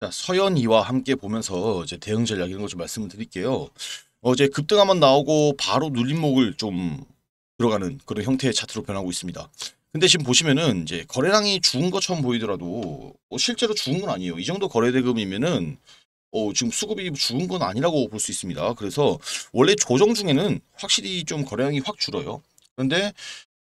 자, 서연이와 함께 보면서 이제 대응 전략 이런 것좀 말씀을 드릴게요. 어제 급등하면 나오고 바로 눌림목을 좀 들어가는 그런 형태의 차트로 변하고 있습니다. 근데 지금 보시면은 이제 거래량이 죽은 것처럼 보이더라도 어, 실제로 죽은 건 아니에요. 이 정도 거래 대금이면은 어, 지금 수급이 죽은 건 아니라고 볼 수 있습니다. 그래서 원래 조정 중에는 확실히 좀 거래량이 확 줄어요. 그런데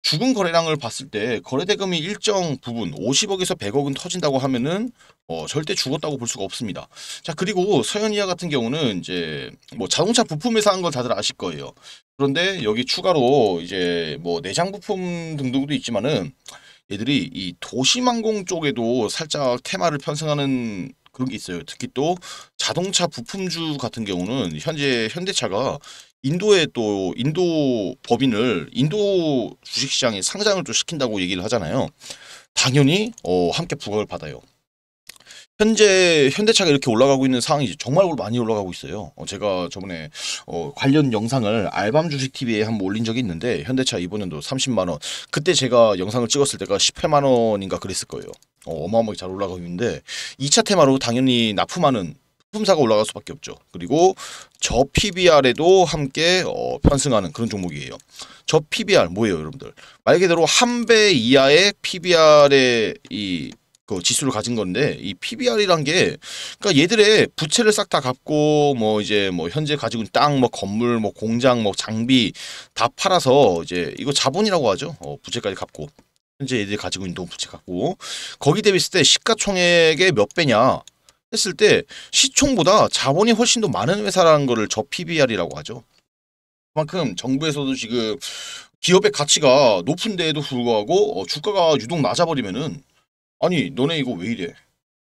죽은 거래량을 봤을 때 거래대금이 일정 부분 50억에서 100억은 터진다고 하면은 어, 절대 죽었다고 볼 수가 없습니다. 자 그리고 서현이와 같은 경우는 이제 뭐 자동차 부품에서 한 걸 다들 아실 거예요. 그런데 여기 추가로 이제 뭐 내장 부품 등등도 있지만은 얘들이 이 도시망공 쪽에도 살짝 테마를 편성하는 그런 게 있어요. 특히 또 자동차 부품주 같은 경우는 현재 현대차가 인도에 또 인도 법인을 인도 주식시장에 상장을 또 시킨다고 얘기를 하잖아요. 당연히 어, 함께 부각을 받아요. 현재 현대차가 이렇게 올라가고 있는 상황이 정말 많이 올라가고 있어요. 어, 제가 저번에 어, 관련 영상을 알밤 주식 TV에 한번 올린 적이 있는데 현대차 이번에도 30만 원. 그때 제가 영상을 찍었을 때가 10회만 원인가 그랬을 거예요. 어, 마어마하게잘 올라가고 있는데 2차 테마로 당연히 납품하는 품사가 올라갈 수밖에 없죠. 그리고 저 PBR에도 함께 어, 편승하는 그런 종목이에요. 저 PBR 뭐예요, 여러분들? 말 그대로 한 배 이하의 PBR의 이그 지수를 가진 건데 이 PBR이란 게 그러니까 얘들의 부채를 싹 다 갚고 뭐 이제 뭐 현재 가지고 있는 땅, 뭐 건물, 뭐 공장, 뭐 장비 다 팔아서 이제 이거 자본이라고 하죠. 어, 부채까지 갚고. 현재 얘들이 가지고 있는 돈 부채 갚고 거기 대비했을 때 시가총액의 몇 배냐 했을 때 시총보다 자본이 훨씬 더 많은 회사라는 거를 저 PBR이라고 하죠. 그만큼 정부에서도 지금 기업의 가치가 높은 데에도 불구하고 어, 주가가 유독 낮아버리면은 아니 너네 이거 왜 이래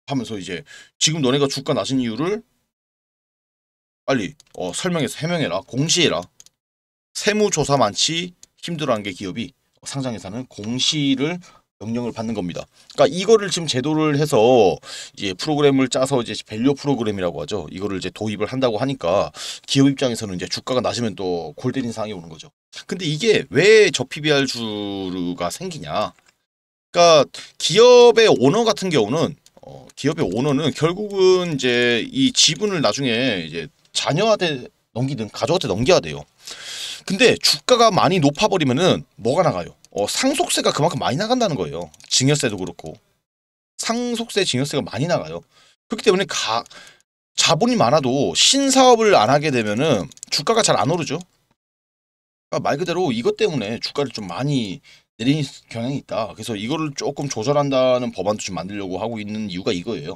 하면서 이제 지금 너네가 주가 낮은 이유를 빨리 어, 설명해서 해명해라 공시해라 세무조사 많지 힘들어하는게 기업이 어, 상장회사는 공시를 명령을 받는 겁니다. 그러니까 이거를 지금 제도를 해서 이제 프로그램을 짜서 이제 밸류 프로그램이라고 하죠. 이거를 이제 도입을 한다고 하니까 기업 입장에서는 이제 주가가 낮으면 또 골때린 상황이 오는 거죠. 근데 이게 왜 저 PBR 주가 생기냐? 그러니까 기업의 오너 같은 경우는 어, 기업의 오너는 결국은 이제 이 지분을 나중에 이제 자녀한테 넘기든 가족한테 넘겨야 돼요. 근데 주가가 많이 높아버리면은 뭐가 나가요? 어, 상속세가 그만큼 많이 나간다는 거예요. 증여세도 그렇고. 상속세, 증여세가 많이 나가요. 그렇기 때문에 가, 자본이 많아도 신사업을 안 하게 되면은 주가가 잘 안 오르죠. 그러니까 말 그대로 이것 때문에 주가를 좀 많이 내리는 경향이 있다. 그래서 이거를 조금 조절한다는 법안도 좀 만들려고 하고 있는 이유가 이거예요.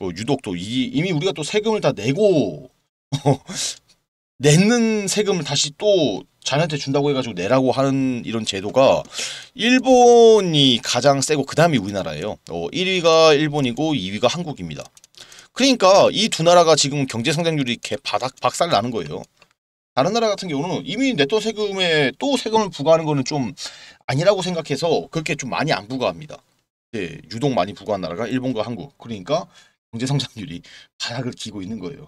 어, 유독 또 이, 이미 우리가 또 세금을 다 내고 어, 내는 세금을 다시 또 자네한테 준다고 해가지고 내라고 하는 이런 제도가 일본이 가장 세고 그 다음이 우리나라예요. 어, 1위가 일본이고 2위가 한국입니다. 그러니까 이 두 나라가 지금 경제 성장률이 개 바닥 박살 나는 거예요. 다른 나라 같은 경우는 이미 내던 세금에 또 세금을 부과하는 거는 좀 아니라고 생각해서 그렇게 좀 많이 안 부과합니다. 네, 유독 많이 부과한 나라가 일본과 한국. 그러니까 경제 성장률이 바닥을 기고 있는 거예요.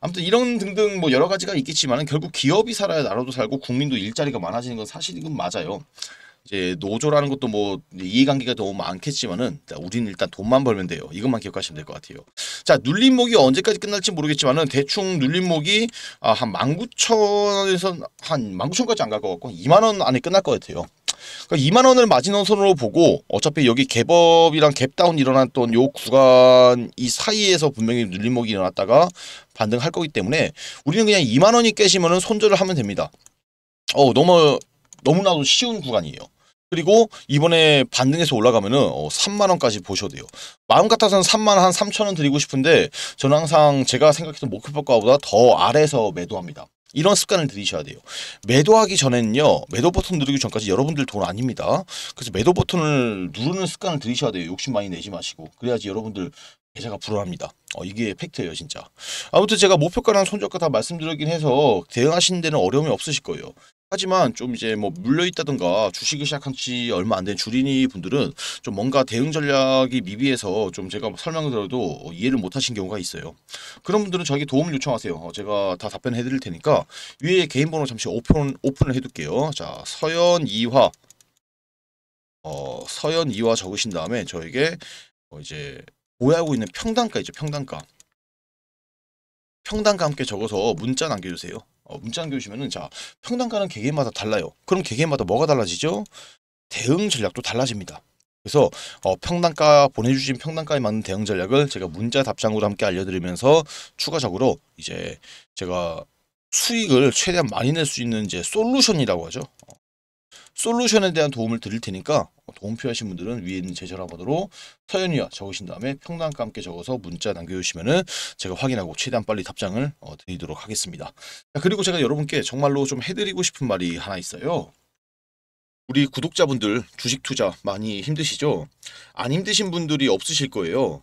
아무튼 이런 등등 뭐 여러 가지가 있겠지만 결국 기업이 살아야 나라도 살고 국민도 일자리가 많아지는 건 사실이건 맞아요. 이제 노조라는 것도 뭐 이해관계가 너무 많겠지만은 우리는 일단 돈만 벌면 돼요. 이것만 기억하시면 될 것 같아요. 자 눌림목이 언제까지 끝날지 모르겠지만은 대충 눌림목이 아, 한 19,000에서 한 19,000까지 안 갈 것 같고 2만 원 안에 끝날 것 같아요. 그러니까 2만 원을 마지노선으로 보고 어차피 여기 갭업이랑 갭다운 일어났던 요 구간 이 사이에서 분명히 눌림목이 일어났다가 반등할 거기 때문에 우리는 그냥 2만 원이 깨지면은 손절을 하면 됩니다. 어 너무 너무나도 쉬운 구간이에요. 그리고 이번에 반등해서 올라가면은 어, 3만 원까지 보셔도 돼요. 마음 같아서는 3만 한 3천 원 드리고 싶은데 저는 항상 제가 생각했던 목표 평 가보다더 아래서 매도합니다. 이런 습관을 들이셔야 돼요. 매도하기 전에는요. 매도 버튼 누르기 전까지 여러분들 돈 아닙니다. 그래서 매도 버튼을 누르는 습관을 들이셔야 돼요. 욕심 많이 내지 마시고. 그래야지 여러분들 제가불어합니다 어, 이게 팩트예요 진짜. 아무튼 제가 목표가랑 손절가 다 말씀드리긴 해서 대응하시는 데는 어려움이 없으실 거예요. 하지만 좀 이제 뭐물려있다던가 주식을 시작한 지 얼마 안 된 주린이 분들은 좀 뭔가 대응 전략이 미비해서 좀 제가 설명을 들어도 이해를 못 하신 경우가 있어요. 그런 분들은 저에게 도움을 요청하세요. 어, 제가 다 답변해 드릴 테니까 위에 개인 번호 잠시 오픈, 오픈을 해둘게요. 자, 서연 이화 어, 서연 이화 적으신 다음에 저에게 어, 이제 보유하고 있는 평단가 있죠. 평단가. 평단가 함께 적어서 문자 남겨주세요. 어, 문자 남겨주시면은 자 평단가는 개개마다 달라요. 그럼 개개마다 뭐가 달라지죠? 대응 전략도 달라집니다. 그래서 어, 평단가 보내주신 평단가에 맞는 대응 전략을 제가 문자 답장으로 함께 알려드리면서 추가적으로 이제 제가 수익을 최대한 많이 낼 수 있는 이제 솔루션이라고 하죠. 어, 솔루션에 대한 도움을 드릴 테니까 도움 필요하신 분들은 위에 있는 제 전화번호로 서연이와 적으신 다음에 평당과 함께 적어서 문자 남겨주시면은 제가 확인하고 최대한 빨리 답장을 어, 드리도록 하겠습니다. 자, 그리고 제가 여러분께 정말로 좀 해드리고 싶은 말이 하나 있어요. 우리 구독자분들 주식 투자 많이 힘드시죠? 안 힘드신 분들이 없으실 거예요.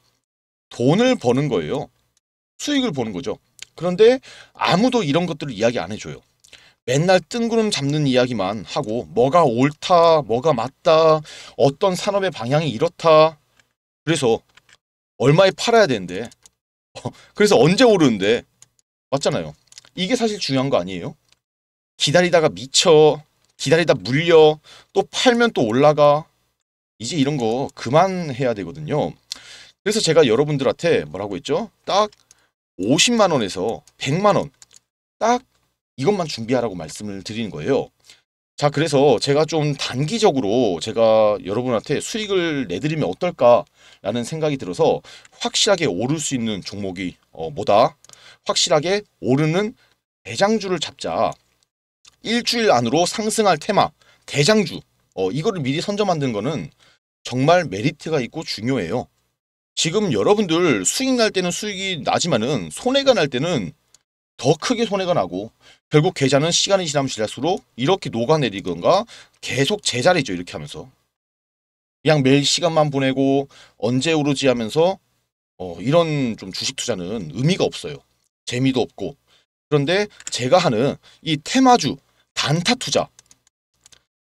돈을 버는 거예요. 수익을 보는 거죠. 그런데 아무도 이런 것들을 이야기 안 해줘요. 맨날 뜬구름 잡는 이야기만 하고 뭐가 옳다, 뭐가 맞다, 어떤 산업의 방향이 이렇다. 그래서 얼마에 팔아야 되는데 어, 그래서 언제 오르는데 맞잖아요. 이게 사실 중요한 거 아니에요? 기다리다가 미쳐, 기다리다 물려, 또 팔면 또 올라가. 이제 이런 거 그만해야 되거든요. 그래서 제가 여러분들한테 뭐라고 했죠? 딱 50만 원에서 100만 원딱 이것만 준비하라고 말씀을 드리는 거예요. 자 그래서 제가 좀 단기적으로 제가 여러분한테 수익을 내드리면 어떨까라는 생각이 들어서 확실하게 오를 수 있는 종목이 어, 뭐다? 확실하게 오르는 대장주를 잡자. 일주일 안으로 상승할 테마 대장주 어, 이거를 미리 선점만든 거는 정말 메리트가 있고 중요해요. 지금 여러분들 수익 날 때는 수익이 나지만은 손해가 날 때는 더 크게 손해가 나고 결국 계좌는 시간이 지나면 지날수록 이렇게 녹아내리건가 계속 제자리죠 이렇게 하면서 그냥 매일 시간만 보내고 언제 오르지 하면서 어, 이런 좀 주식 투자는 의미가 없어요 재미도 없고 그런데 제가 하는 이 테마주 단타 투자